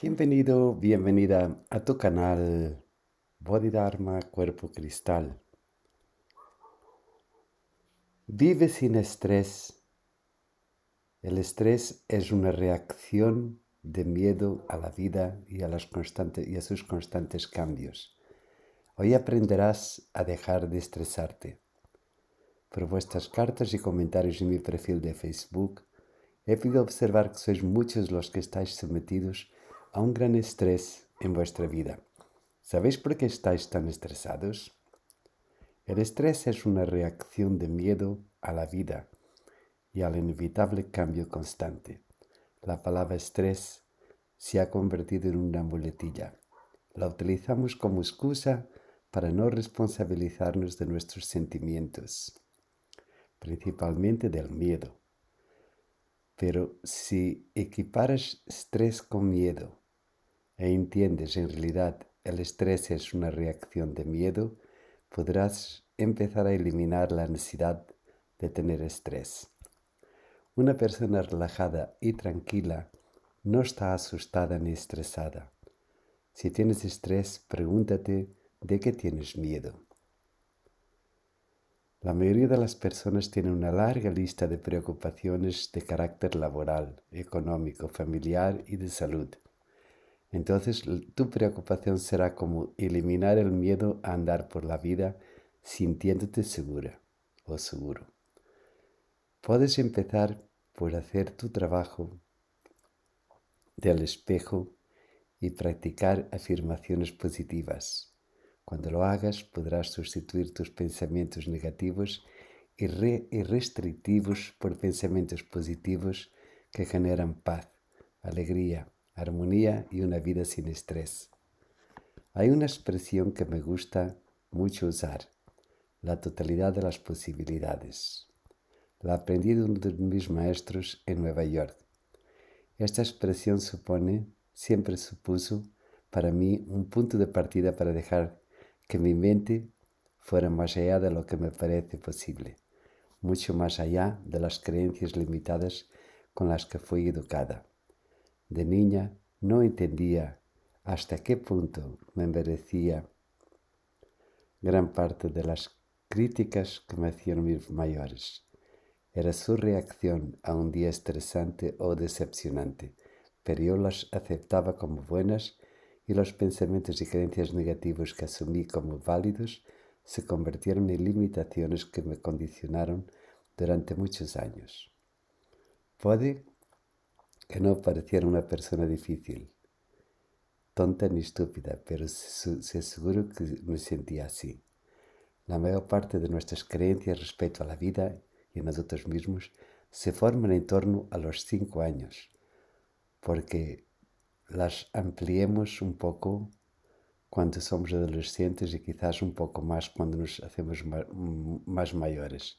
Bienvenido, bienvenida a tu canal Bodhidharma Cuerpo Cristal. Vive sin estrés. El estrés es una reacción de miedo a la vida y a, y a sus constantes cambios. Hoy aprenderás a dejar de estresarte. Por vuestras cartas y comentarios en mi perfil de Facebook, he podido observar que sois muchos los que estáis sometidos a un gran estrés en vuestra vida. ¿Sabéis por qué estáis tan estresados? El estrés es una reacción de miedo a la vida y al inevitable cambio constante. La palabra estrés se ha convertido en una muletilla. La utilizamos como excusa para no responsabilizarnos de nuestros sentimientos, principalmente del miedo. Pero si equiparas estrés con miedo, e entiendes en realidad el estrés es una reacción de miedo, podrás empezar a eliminar la necesidad de tener estrés. Una persona relajada y tranquila no está asustada ni estresada. Si tienes estrés, pregúntate de qué tienes miedo. La mayoría de las personas tienen una larga lista de preocupaciones de carácter laboral, económico, familiar y de salud. Entonces tu preocupación será como eliminar el miedo a andar por la vida sintiéndote segura o seguro. Puedes empezar por hacer tu trabajo del espejo y practicar afirmaciones positivas. Cuando lo hagas podrás sustituir tus pensamientos negativos y, restrictivos por pensamientos positivos que generan paz, alegría, armonía y una vida sin estrés. Hay una expresión que me gusta mucho usar, la totalidad de las posibilidades. La aprendí de uno de mis maestros en Nueva York. Esta expresión supone, siempre supuso, para mí un punto de partida para dejar que mi mente fuera más allá de lo que me parece posible, mucho más allá de las creencias limitadas con las que fui educada. De niña no entendía hasta qué punto me merecía gran parte de las críticas que me hacían mis mayores. Era su reacción a un día estresante o decepcionante, pero yo las aceptaba como buenas y los pensamientos y creencias negativos que asumí como válidos se convirtieron en limitaciones que me condicionaron durante muchos años. Puede que no pareciera una persona difícil, tonta ni estúpida, pero se aseguró que me sentía así. La mayor parte de nuestras creencias respecto a la vida y a nosotros mismos se forman en torno a los cinco años, porque las ampliemos un poco cuando somos adolescentes y quizás un poco más cuando nos hacemos más mayores.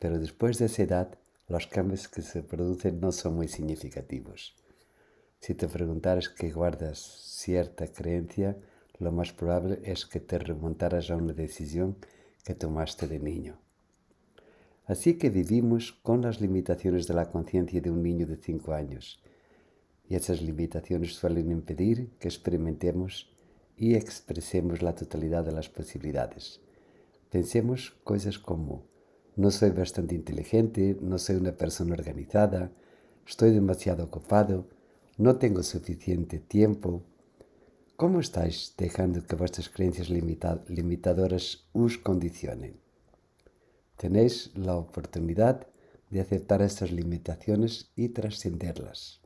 Pero después de esa edad los cambios que se producen no son muy significativos. Si te preguntaras que guardas cierta creencia, lo más probable es que te remontaras a una decisión que tomaste de niño. Así que vivimos con las limitaciones de la conciencia de un niño de 5 años, y esas limitaciones suelen impedir que experimentemos y expresemos la totalidad de las posibilidades. Pensemos cosas como no soy bastante inteligente, no soy una persona organizada, estoy demasiado ocupado, no tengo suficiente tiempo. ¿Cómo estáis dejando que vuestras creencias limitadoras os condicionen? Tenéis la oportunidad de aceptar estas limitaciones y trascenderlas.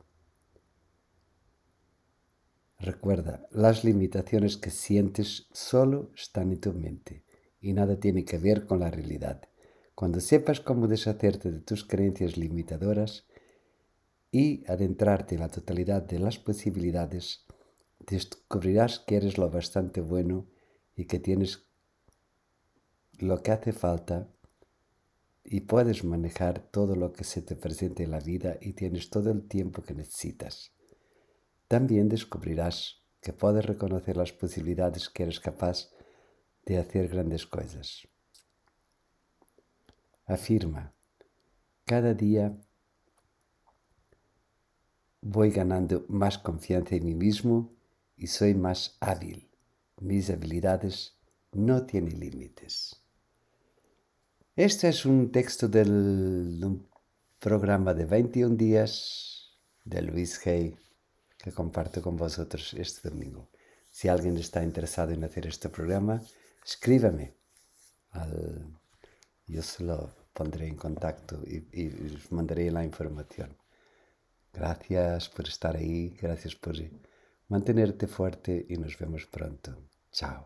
Recuerda, las limitaciones que sientes solo están en tu mente y nada tiene que ver con la realidad. Cuando sepas cómo deshacerte de tus creencias limitadoras y adentrarte en la totalidad de las posibilidades, descubrirás que eres lo bastante bueno y que tienes lo que hace falta y puedes manejar todo lo que se te presente en la vida y tienes todo el tiempo que necesitas. También descubrirás que puedes reconocer las posibilidades que eres capaz de hacer grandes cosas afirma, cada día voy ganando más confianza en mí mismo y soy más hábil. Mis habilidades no tienen límites. Este es un texto del programa de 21 días de Luis Hay que comparto con vosotros este domingo. Si alguien está interesado en hacer este programa, escríbame al yo pondré en contacto y, os mandaré la información. Gracias por estar ahí, gracias por mantenerte fuerte y nos vemos pronto. Chao.